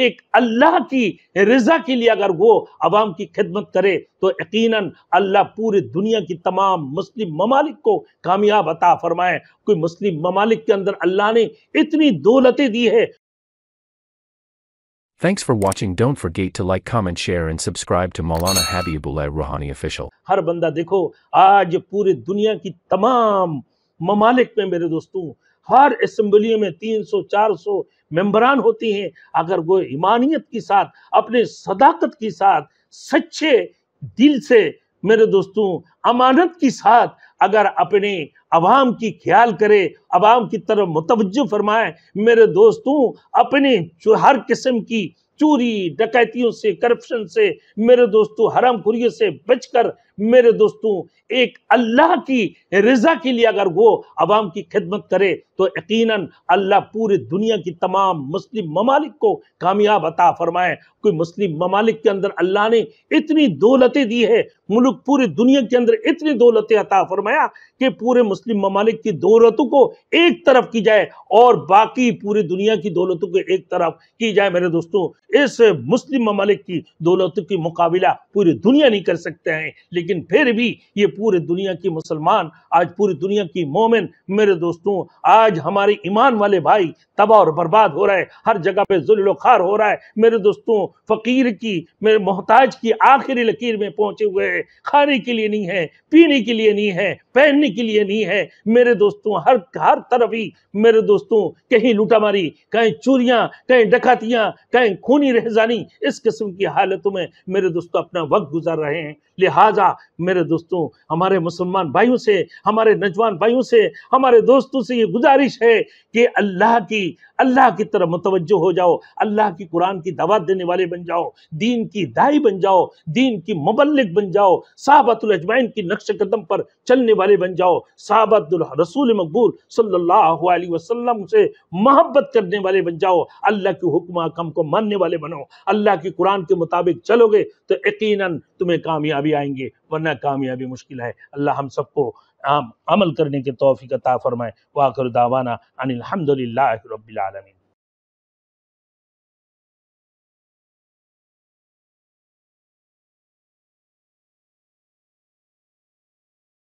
एक अल्लाह की रजा के लिए अगर वो आवाम की खिदमत करे तो यकीन अल्लाह पूरी दुनिया की तमाम मुस्लिम ममालिक को कामयाब अता फरमाए कोई मुस्लिम ममालिक के अंदर अल्लाह ने इतनी दौलतें दी है Thanks for watching. Don't forget to like, comment, share and subscribe to Maulana Habibullah Rohani Official. Har banda dekho aaj puri duniya ki tamam ममालिक में मेरे दोस्तों हर असम्बली में 300 400 मेंबरान होती हैं अगर वो ईमानियत के साथ अपने सदाकत के साथ सच्चे दिल से मेरे दोस्तों अमानत के साथ अगर अपने अवाम की ख्याल करे अवाम की तरफ मुतवजह फरमाए मेरे दोस्तों अपने जो हर किस्म की चोरी डकैतियों से करप्शन से मेरे दोस्तों हरम खुरी से बचकर मेरे दोस्तों एक अल्लाह की रजा के लिए अगर वो आवाम की खिदमत करे तो यकीनन अल्लाह पूरी दुनिया की तमाम मुस्लिम ममालिक को कामयाब अता फरमाए कोई मुस्लिम ममालिक के अंदर अल्लाह ने इतनी दौलतें दी है मुल्क पूरी दुनिया के अंदर इतनी दौलतें अता फरमाया कि पूरे मुस्लिम ममालिक की दौलतों को एक तरफ की जाए और बाकी पूरी दुनिया की दौलतों को एक तरफ की जाए मेरे दोस्तों इस मुस्लिम ममालिक की दौलतों की मुकाबला पूरी दुनिया नहीं कर सकते हैं लेकिन फिर भी ये पूरी दुनिया की मुसलमान आज पूरी दुनिया की मोमिन मेरे दोस्तों आज हमारे ईमान वाले भाई तबाह और बर्बाद हो रहे है हर जगह पे जुल खार हो रहा है मेरे दोस्तों फ़कीर की मेरे मोहताज की आखिरी लकीर में पहुंचे हुए हैं खाने के लिए नहीं है पीने के लिए नहीं है पहनने के लिए नहीं है मेरे दोस्तों हर हर तरफ ही मेरे दोस्तों कहीं लूटामारी कहीं चूरिया कहीं डकैतियां कहीं खूनी रहजानी इस किस्म की हालतों में मेरे दोस्तों अपना वक्त गुजार रहे हैं लिहाजा मेरे दोस्तों हमारे मुसलमान भाइयों से हमारे नौजवान भाइयों से हमारे दोस्तों से ये गुजारिश है कि अल्लाह की अल्लाह की तरफ मुतवजो हो जाओ अल्लाह की कुरान की दावत देने वाले बन जाओ दीन की दाई बन जाओ दीन की मुबलक बन जाओ साहबतुल अजमैन की नक्श कदम पर चलने वाले बन जाओ साहबतुल रसूल मकबूल सल्लल्लाहु अलैहि वसल्लम से मोहब्बत करने वाले बन जाओ अल्लाह के हुक्म हकम को मानने वाले बनो अल्लाह की कुरान के मुताबिक चलोगे तो यकीनन तुम्हें कामयाबी आएंगे वरना कामयाबी मुश्किल है अल्लाह हम सबको अमल करने के तौफीक का फरमाए वाकर दावाना अनिलहमदिल्ला रबीआलमीन